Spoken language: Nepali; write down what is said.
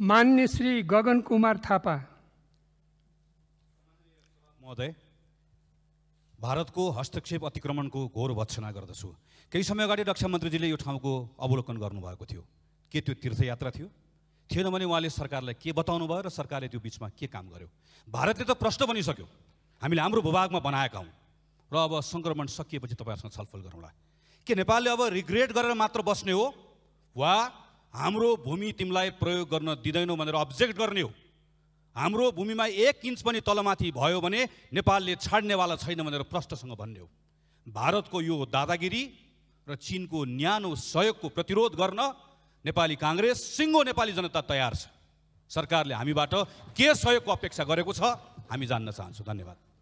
मान्य श्री गगन कुमार थापा महोदय भारतको हस्तक्षेप अतिक्रमणको घोर भत्सना गर्दछु केही समय अगाडि रक्षा मन्त्रीजीले यो ठाउँको अवलोकन गर्नुभएको थियो के त्यो तीर्थयात्रा थियो थिएन भने उहाँले सरकारलाई के बताउनु भयो र सरकारले त्यो बिचमा के काम गर्यो भारतले त प्रश्न बनिसक्यो हामीले हाम्रो भूभागमा बनाएका हौँ र अब सङ्क्रमण सकिएपछि तपाईँहरूसँग छलफल गरौँला के नेपालले अब रिग्रेट गरेर मात्र बस्ने हो वा हाम्रो भूमि तिमीलाई प्रयोग गर्न दिँदैनौ भनेर अब्जेक्ट गर्ने हो हाम्रो भूमिमा एक इन्च पनि तलमाथि भयो भने नेपालले छाड्नेवाला छैन भनेर प्रष्टसँग भन्ने हो भारतको यो दादागिरी र चिनको न्यानो सहयोगको प्रतिरोध गर्न नेपाली काङ्ग्रेस सिङ्गो नेपाली जनता तयार छ सरकारले हामीबाट के सहयोगको अपेक्षा गरेको छ हामी जान्न चाहन्छौँ धन्यवाद